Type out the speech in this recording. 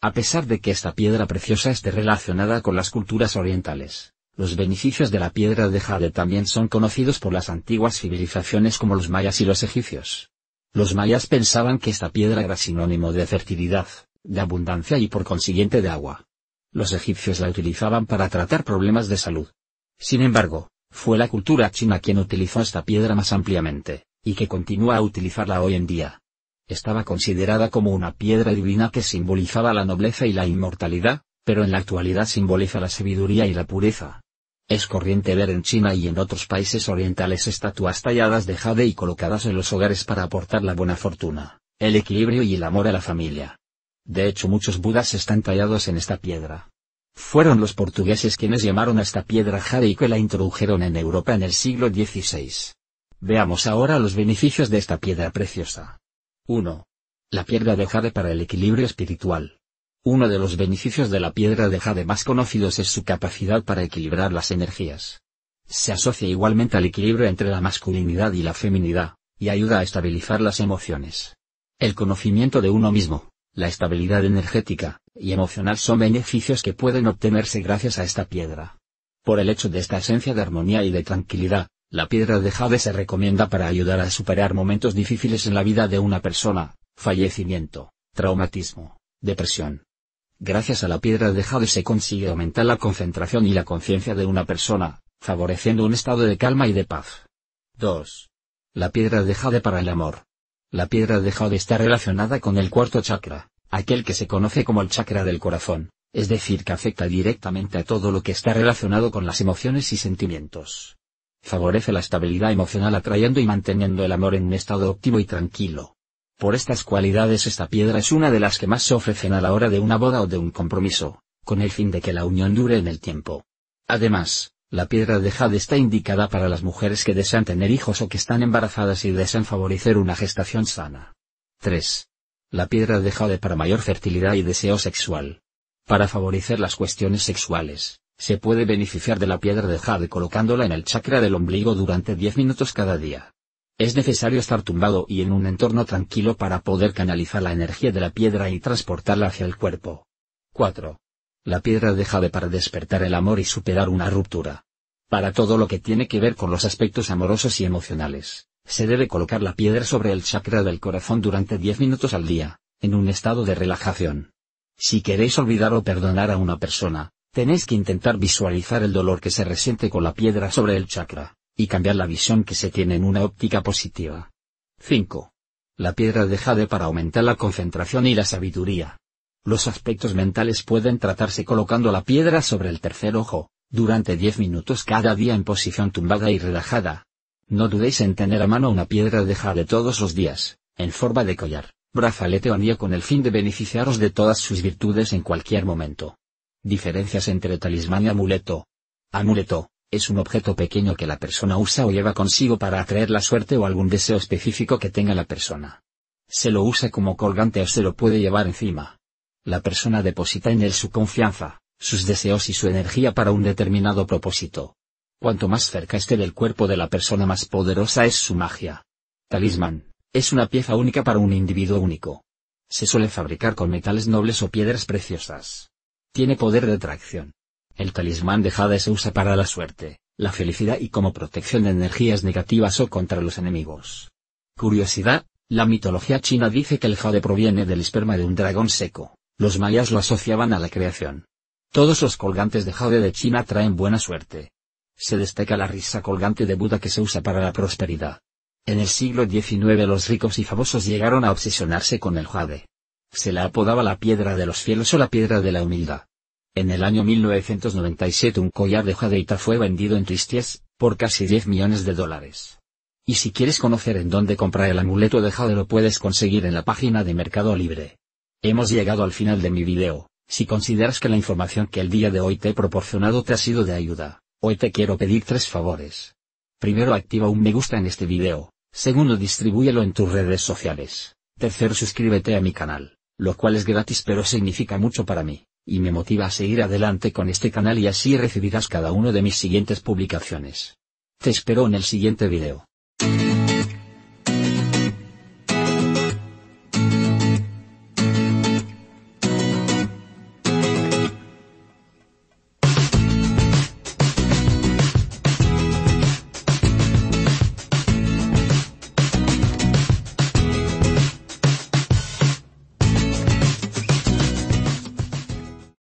A pesar de que esta piedra preciosa esté relacionada con las culturas orientales, los beneficios de la piedra de jade también son conocidos por las antiguas civilizaciones como los mayas y los egipcios. Los mayas pensaban que esta piedra era sinónimo de fertilidad, de abundancia y por consiguiente de agua. Los egipcios la utilizaban para tratar problemas de salud. Sin embargo, fue la cultura china quien utilizó esta piedra más ampliamente, y que continúa a utilizarla hoy en día estaba considerada como una piedra divina que simbolizaba la nobleza y la inmortalidad, pero en la actualidad simboliza la sabiduría y la pureza. Es corriente ver en China y en otros países orientales estatuas talladas de jade y colocadas en los hogares para aportar la buena fortuna, el equilibrio y el amor a la familia. De hecho muchos budas están tallados en esta piedra. Fueron los portugueses quienes llamaron a esta piedra jade y que la introdujeron en Europa en el siglo XVI. Veamos ahora los beneficios de esta piedra preciosa. 1. La piedra de jade para el equilibrio espiritual. Uno de los beneficios de la piedra de jade más conocidos es su capacidad para equilibrar las energías. Se asocia igualmente al equilibrio entre la masculinidad y la feminidad, y ayuda a estabilizar las emociones. El conocimiento de uno mismo, la estabilidad energética y emocional son beneficios que pueden obtenerse gracias a esta piedra. Por el hecho de esta esencia de armonía y de tranquilidad, la piedra de jade se recomienda para ayudar a superar momentos difíciles en la vida de una persona, fallecimiento, traumatismo, depresión. Gracias a la piedra de jade se consigue aumentar la concentración y la conciencia de una persona, favoreciendo un estado de calma y de paz. 2. La piedra de jade para el amor. La piedra de jade está relacionada con el cuarto chakra, aquel que se conoce como el chakra del corazón, es decir, que afecta directamente a todo lo que está relacionado con las emociones y sentimientos. Favorece la estabilidad emocional atrayendo y manteniendo el amor en un estado óptimo y tranquilo. Por estas cualidades esta piedra es una de las que más se ofrecen a la hora de una boda o de un compromiso, con el fin de que la unión dure en el tiempo. Además, la piedra de jade está indicada para las mujeres que desean tener hijos o que están embarazadas y desean favorecer una gestación sana. 3. La piedra de jade para mayor fertilidad y deseo sexual. Para favorecer las cuestiones sexuales, se puede beneficiar de la piedra de jade colocándola en el chakra del ombligo durante 10 minutos cada día. Es necesario estar tumbado y en un entorno tranquilo para poder canalizar la energía de la piedra y transportarla hacia el cuerpo. 4. La piedra de jade para despertar el amor y superar una ruptura. Para todo lo que tiene que ver con los aspectos amorosos y emocionales, se debe colocar la piedra sobre el chakra del corazón durante 10 minutos al día, en un estado de relajación. Si queréis olvidar o perdonar a una persona, Tenéis que intentar visualizar el dolor que se resiente con la piedra sobre el chakra, y cambiar la visión que se tiene en una óptica positiva. 5. La piedra de jade para aumentar la concentración y la sabiduría. Los aspectos mentales pueden tratarse colocando la piedra sobre el tercer ojo, durante 10 minutos cada día en posición tumbada y relajada. No dudéis en tener a mano una piedra de jade todos los días, en forma de collar, brazalete o anillo con el fin de beneficiaros de todas sus virtudes en cualquier momento. Diferencias entre talismán y amuleto. Amuleto, es un objeto pequeño que la persona usa o lleva consigo para atraer la suerte o algún deseo específico que tenga la persona. Se lo usa como colgante o se lo puede llevar encima. La persona deposita en él su confianza, sus deseos y su energía para un determinado propósito. Cuanto más cerca esté del cuerpo de la persona más poderosa es su magia. Talismán, es una pieza única para un individuo único. Se suele fabricar con metales nobles o piedras preciosas. Tiene poder de atracción. El talismán de Jade se usa para la suerte, la felicidad y como protección de energías negativas o contra los enemigos. Curiosidad, la mitología china dice que el jade proviene del esperma de un dragón seco, los mayas lo asociaban a la creación. Todos los colgantes de jade de China traen buena suerte. Se destaca la risa colgante de Buda que se usa para la prosperidad. En el siglo XIX los ricos y famosos llegaron a obsesionarse con el jade. Se la apodaba la piedra de los cielos o la piedra de la humildad. En el año 1997 un collar de jadeita fue vendido en Tristies, por casi 10 millones de dólares. Y si quieres conocer en dónde comprar el amuleto de jade lo puedes conseguir en la página de Mercado Libre. Hemos llegado al final de mi video, si consideras que la información que el día de hoy te he proporcionado te ha sido de ayuda, hoy te quiero pedir tres favores. Primero activa un me gusta en este video, segundo distribúyelo en tus redes sociales, tercero suscríbete a mi canal, lo cual es gratis pero significa mucho para mí y me motiva a seguir adelante con este canal y así recibirás cada uno de mis siguientes publicaciones. Te espero en el siguiente video.